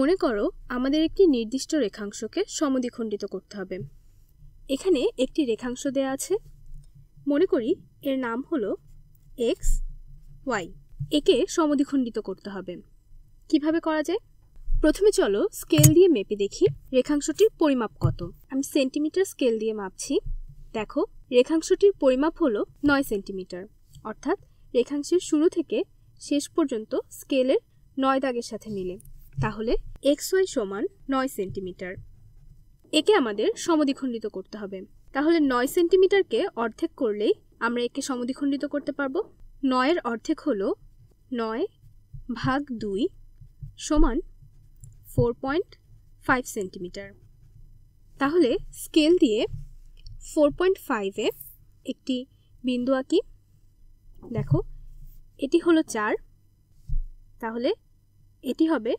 মনে করো আমাদের একটি নির্দিষ্ট রেখাংশকে সমদ্বিখণ্ডিত করতে হবে এখানে একটি রেখাংশ দেয়া আছে মনে করি এর নাম হলো এক্স ওয়াই একে সমদ্বিখণ্ডিত করতে হবে কিভাবে করা যায় প্রথমে চলো স্কেল দিয়ে মেপে দেখি রেখাংশটির পরিমাপ কত আমি সেন্টিমিটার স্কেল দিয়ে মাপছি দেখো রেখাংশটির পরিমাপ হলো নয় সেন্টিমিটার অর্থাৎ রেখাংশের শুরু থেকে শেষ পর্যন্ত স্কেলের নয় দাগের সাথে মিলে তাহলে এক্স ওয়াই সমান নয় সেন্টিমিটার একে আমাদের সমদিখণ্ডিত করতে হবে তাহলে নয় সেন্টিমিটারকে অর্ধেক করলেই আমরা একে সমদিখণ্ডিত করতে পারবো নয়ের অর্ধেক হল নয় ভাগ দুই সমান ফোর পয়েন্ট ফাইভ সেন্টিমিটার তাহলে স্কেল দিয়ে ফোর পয়েন্ট ফাইভে একটি বিন্দু আঁকি দেখো এটি হলো চার তাহলে এটি হবে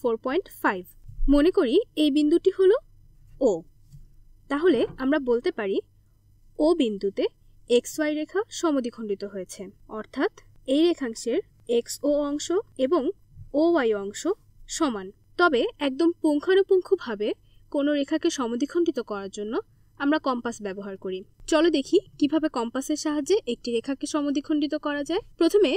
ফোর পয়েন্ট ফাইভ মনে করি এই বিন্দুটি হলো ও তাহলে আমরা বলতে পারি ও বিন্দুতে এক্স ওয়াই রেখা সমদিখণ্ডিত হয়েছে অর্থাৎ এই রেখাংশের এক্স ও অংশ এবং ও ওয়াই অংশ সমান তবে একদম পুঙ্খানুপুঙ্খভাবে কোনো রেখাকে সমদিখণ্ডিত করার জন্য আমরা কম্পাস ব্যবহার করি চলো দেখি কিভাবে কম্পাসের সাহায্যে একটি রেখাকে সমদিখণ্ডিত করা যায় প্রথমে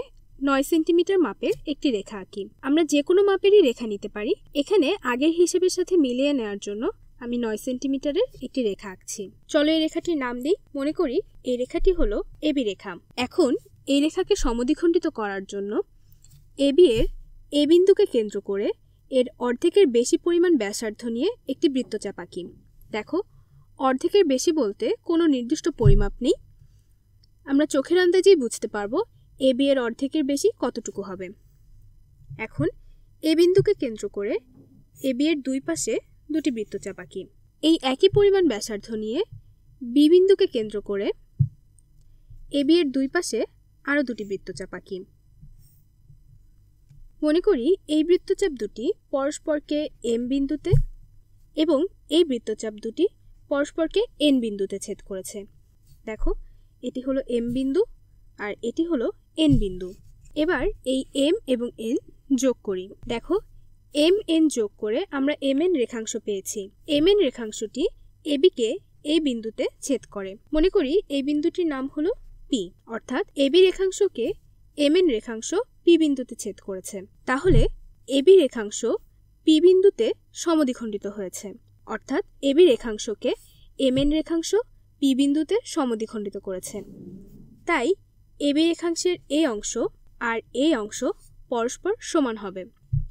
নয় সেন্টিমিটার মাপের একটি রেখা আঁকি আমরা যে কোনো মাপেরই রেখা নিতে পারি এখানে আগের হিসেবের সাথে মিলিয়ে নেওয়ার জন্য আমি নয় সেন্টিমিটারের একটি রেখা আঁকছি চলো এই রেখাটির নাম দিই মনে করি এই রেখাটি হলো এবি রেখা এখন এই রেখাকে সমদিখণ্ডিত করার জন্য এবি এর এ বিন্দুকে কেন্দ্র করে এর অর্ধেকের বেশি পরিমাণ ব্যাসার্ধ নিয়ে একটি বৃত্তচাপ আঁকি দেখো অর্ধেকের বেশি বলতে কোনো নির্দিষ্ট পরিমাপ নেই আমরা চোখের আন্দাজেই বুঝতে পারবো এ বি এর অর্ধেকের বেশি কতটুকু হবে এখন এ বিন্দুকে কেন্দ্র করে এ বি এর দুই পাশে দুটি বৃত্তচাপ আঁকি এই একই পরিমাণ ব্যাসার্ধ নিয়ে বি বিন্দুকে কেন্দ্র করে এ বি এর দুই পাশে আরও দুটি বৃত্তচাপ আঁকি মনে করি এই বৃত্তচাপ দুটি পরস্পরকে এম বিন্দুতে এবং এই বৃত্তচাপ দুটি পরস্পরকে এন বিন্দুতে ছেদ করেছে দেখো এটি হলো এম বিন্দু আর এটি হলো এন বিন্দু এবার এই এম এবং এন যোগ করি দেখো এম এন যোগ করে আমরা এম এন রেখাংশ পেয়েছি এম এন রেখাংশটি এবিকে এই বিন্দুতে ছেদ করে মনে করি এই বিন্দুটির নাম হলো পি অর্থাৎ এবি রেখাংশকে এম এন রেখাংশ পি বিন্দুতে ছেদ করেছে তাহলে এবি রেখাংশ পি বিন্দুতে সমদ্বিখণ্ডিত হয়েছে অর্থাৎ এবি রেখাংশকে এম এন রেখাংশ পি বিন্দুতে সমদ্বিখণ্ডিত করেছে তাই এবি রেখাংশের এই অংশ আর এই অংশ পরস্পর সমান হবে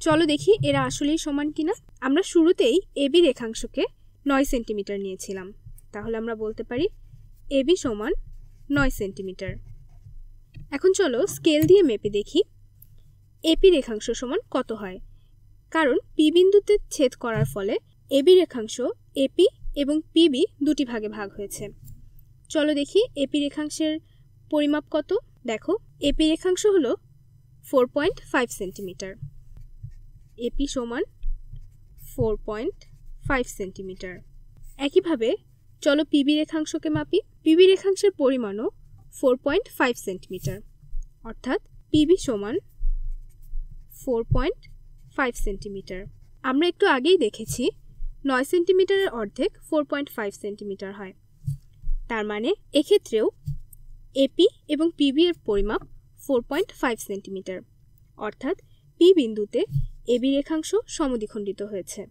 চলো দেখি এরা আসলেই সমান কিনা আমরা শুরুতেই এবি রেখাংশকে নয় সেন্টিমিটার নিয়েছিলাম তাহলে আমরা বলতে পারি এবি সমান নয় সেন্টিমিটার এখন চলো স্কেল দিয়ে মেপে দেখি এপি রেখাংশ সমান কত হয় কারণ পি বিন্দুতে ছেদ করার ফলে এবি রেখাংশ এপি এবং পিবি দুটি ভাগে ভাগ হয়েছে চলো দেখি এপি রেখাংশের পরিমাপ কত দেখো এপি রেখাংশ হলো four point five centimetre A P সমান ফোর পয়েন্ট ফাইভ সেন্টিমিটার একইভাবে চলো পিবি রেখাংশকে মাপি পিবি রেখাংশের পরিমাণও ফোর পয়েন্ট ফাইভ সেন্টিমিটার অর্থাৎ পিবি সমান ফোর পয়েন্ট ফাইভ সেন্টিমিটার আমরা একটু আগেই দেখেছি নয় সেন্টিমিটারের অর্ধেক ফোর পয়েন্ট ফাইভ সেন্টিমিটার হয় তার মানে এক্ষেত্রেও এপি এবং পিবি এর পরিমাপ ফোর পয়েন্ট ফাইভ সেন্টিমিটার অর্থাৎ পি বিন্দুতে এবি রেখাংশ সমদিখণ্ডিত হয়েছে